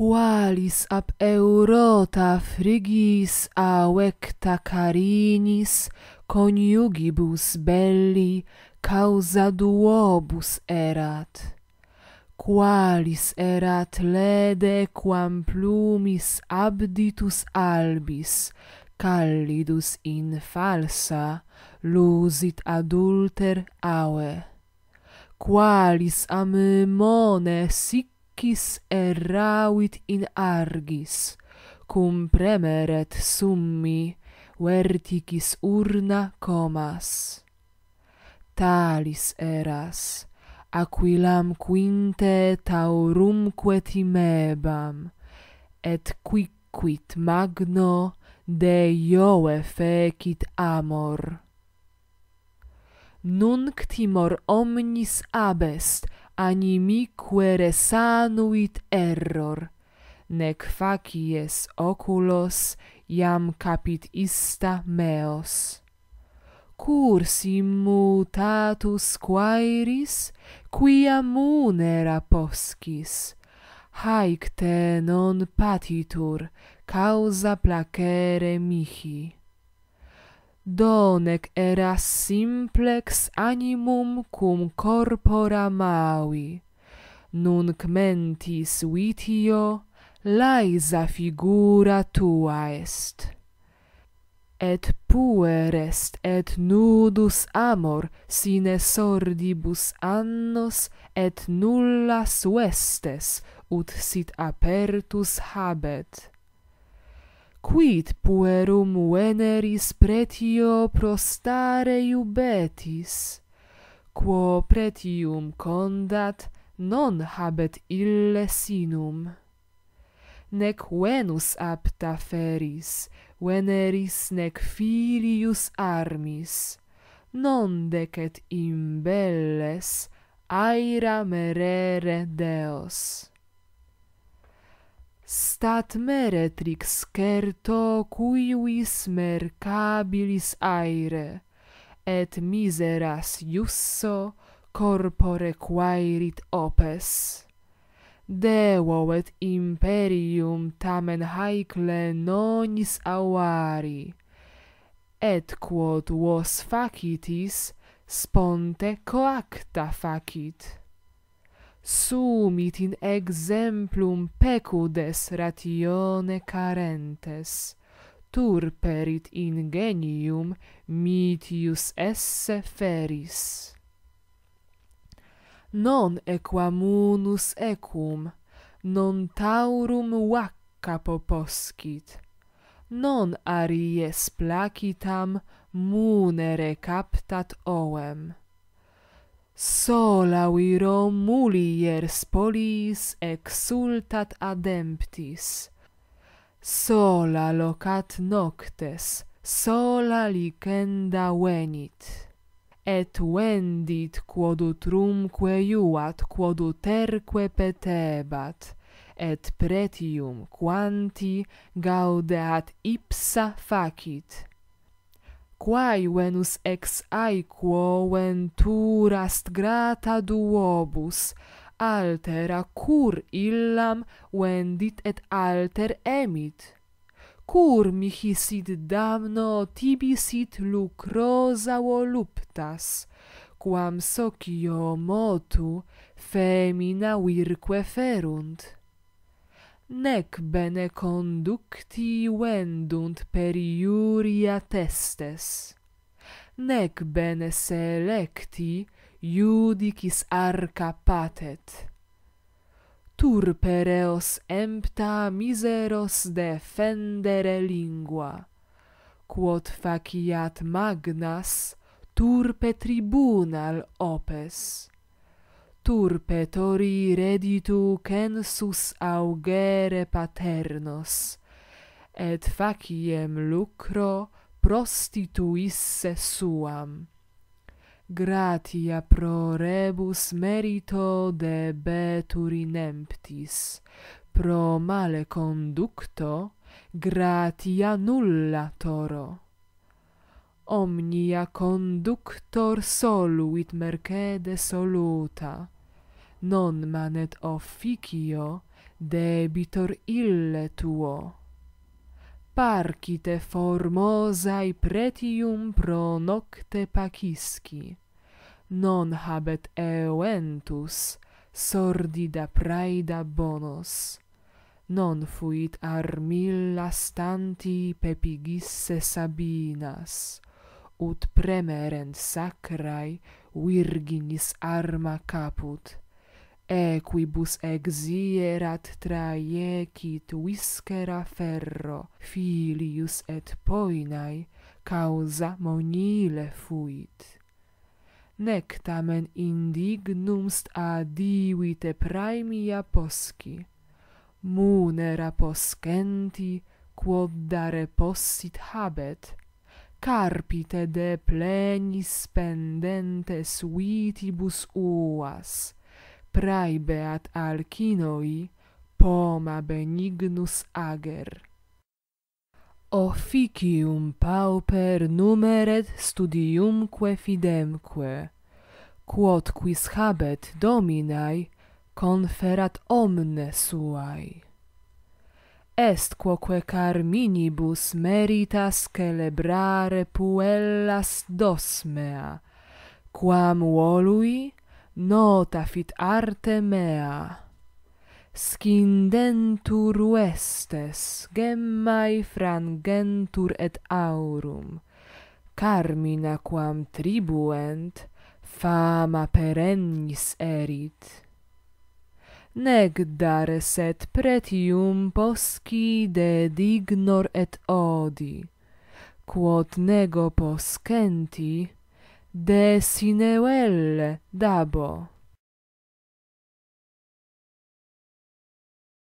qualis ab eurota frigis avecta carinis coniugibus belli causa duobus erat qualis erat lede quam plumis abditus albis callidus in falsa lusit adulter aue? qualis amemone sic quis erravit in argis cum premeret summi verticis urna comas talis eras aquilam quinte taurumque timebam et quicquit magno de joe fecit amor nunc timor omnis abest animi quere sanuit error, nec facies oculos iam capit ista meos. Cur mutatus quaeris, quia munera poscis, haec te non patitur causa placere mihi donec era simplex animum cum corpora maui. Nunc mentis vitio, laisa figura tua est. Et puer est et nudus amor sine sordibus annos et nullas vestes, ut sit apertus habet quid puerum veneris pretio prostare iubetis, quo pretium condat non habet ille sinum. Nec venus apta feris, veneris nec filius armis, non decet imbelles aira merere deos stat meretrix certo cuius mercabilis aere, et miseras iusso corpore quaerit opes. Deo et imperium tamen haicle nonis auari, et quod vos facitis sponte coacta facit sumit in exemplum pecudes ratione carentes turperit ingenium mitius esse feris non equamunus equum non taurum vacca poposcit non aries placitam munere captat oem Sola viro mulier spolis exultat ademptis. Sola locat noctes, sola licenda venit. Et vendit quod utrumque iuat quod uterque petebat, et pretium quanti gaudeat ipsa facit quae venus ex aequo venturas grata duobus altera cur illam vendit et alter emit cur mihi sit damno tibi sit lucrosa voluptas quam socio motu femina virque ferunt nec bene conducti vendunt per iuria testes, nec bene selecti iudicis arca patet. Turpereos empta miseros defendere lingua, quod faciat magnas turpe tribunal opes, turpe tori reditu census augere paternos, et faciem lucro prostituisse suam. Gratia pro rebus merito debetur inemptis, pro male conducto gratia nulla toro. Omnia conductor soluit mercede soluta, non manet officio debitor ille tuo parcite formosa i pretium pro nocte pacisci non habet eventus sordida praida bonos non fuit armilla stanti pepigisse sabinas ut premerent sacrai virginis arma caput equibus exierat traiecit viscera ferro filius et poinae causa monile fuit. Nec tamen indignumst adivite praemia posci, munera poscenti quod dare possit habet, carpite de plenis pendentes vitibus uas, prae beat alcinoi, poma benignus ager. Officium pauper numeret studiumque fidemque, quod quis habet dominae, conferat omne suae. Est quoque carminibus meritas celebrare puellas dosmea, quam volui, nota fit arte mea. Scindentur vestes, gemmae frangentur et aurum, carmina quam tribuent, fama perennis erit. Neg dareset pretium poscide dignor et odi, quod nego poscenti, de Sinewelle Dabo.